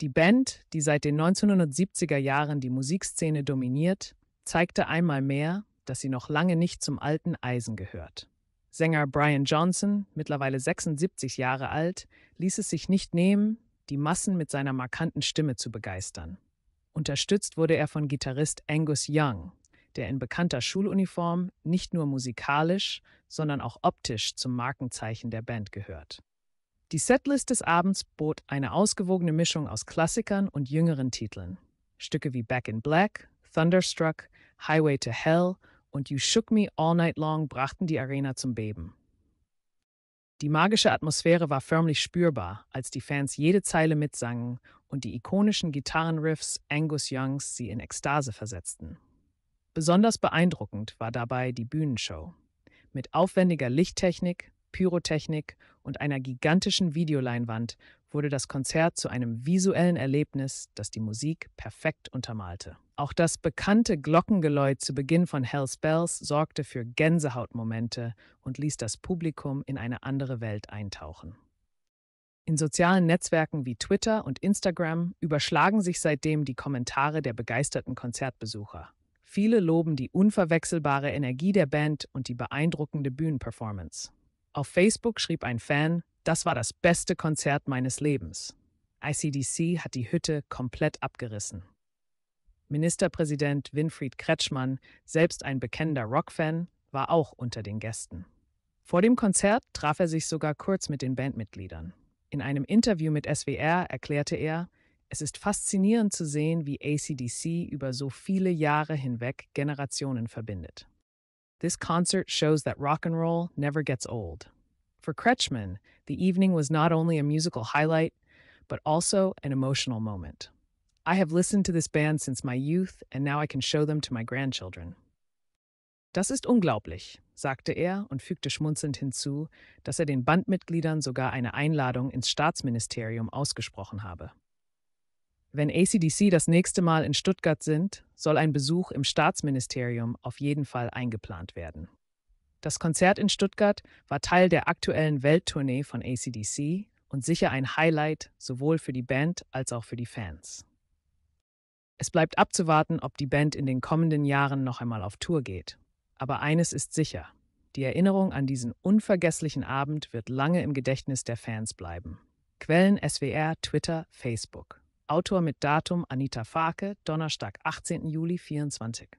Die Band, die seit den 1970er Jahren die Musikszene dominiert, zeigte einmal mehr, dass sie noch lange nicht zum alten Eisen gehört. Sänger Brian Johnson, mittlerweile 76 Jahre alt, ließ es sich nicht nehmen, die Massen mit seiner markanten Stimme zu begeistern. Unterstützt wurde er von Gitarrist Angus Young, der in bekannter Schuluniform nicht nur musikalisch, sondern auch optisch zum Markenzeichen der Band gehört. Die Setlist des Abends bot eine ausgewogene Mischung aus Klassikern und jüngeren Titeln. Stücke wie Back in Black, Thunderstruck, Highway to Hell und You Shook Me All Night Long brachten die Arena zum Beben. Die magische Atmosphäre war förmlich spürbar, als die Fans jede Zeile mitsangen und die ikonischen Gitarrenriffs Angus Youngs sie in Ekstase versetzten. Besonders beeindruckend war dabei die Bühnenshow. Mit aufwendiger Lichttechnik, Pyrotechnik und einer gigantischen Videoleinwand wurde das Konzert zu einem visuellen Erlebnis, das die Musik perfekt untermalte. Auch das bekannte Glockengeläut zu Beginn von Hell's Bells sorgte für Gänsehautmomente und ließ das Publikum in eine andere Welt eintauchen. In sozialen Netzwerken wie Twitter und Instagram überschlagen sich seitdem die Kommentare der begeisterten Konzertbesucher. Viele loben die unverwechselbare Energie der Band und die beeindruckende Bühnenperformance. Auf Facebook schrieb ein Fan, das war das beste Konzert meines Lebens. ICDC hat die Hütte komplett abgerissen. Ministerpräsident Winfried Kretschmann, selbst ein bekennender Rockfan, war auch unter den Gästen. Vor dem Konzert traf er sich sogar kurz mit den Bandmitgliedern. In einem Interview mit SWR erklärte er, es ist faszinierend zu sehen, wie ACDC über so viele Jahre hinweg Generationen verbindet. This concert shows that rock and roll never gets old. For Kretschmann, the evening was not only a musical highlight, but also an emotional moment. I have listened to this band since my youth, and now I can show them to my grandchildren. Das ist unglaublich, sagte er und fügte schmunzelnd hinzu, dass er den Bandmitgliedern sogar eine Einladung ins Staatsministerium ausgesprochen habe. Wenn ACDC das nächste Mal in Stuttgart sind, soll ein Besuch im Staatsministerium auf jeden Fall eingeplant werden. Das Konzert in Stuttgart war Teil der aktuellen Welttournee von ACDC und sicher ein Highlight sowohl für die Band als auch für die Fans. Es bleibt abzuwarten, ob die Band in den kommenden Jahren noch einmal auf Tour geht. Aber eines ist sicher, die Erinnerung an diesen unvergesslichen Abend wird lange im Gedächtnis der Fans bleiben. Quellen SWR, Twitter, Facebook. Autor mit Datum Anita Farke, Donnerstag, 18. Juli 2024.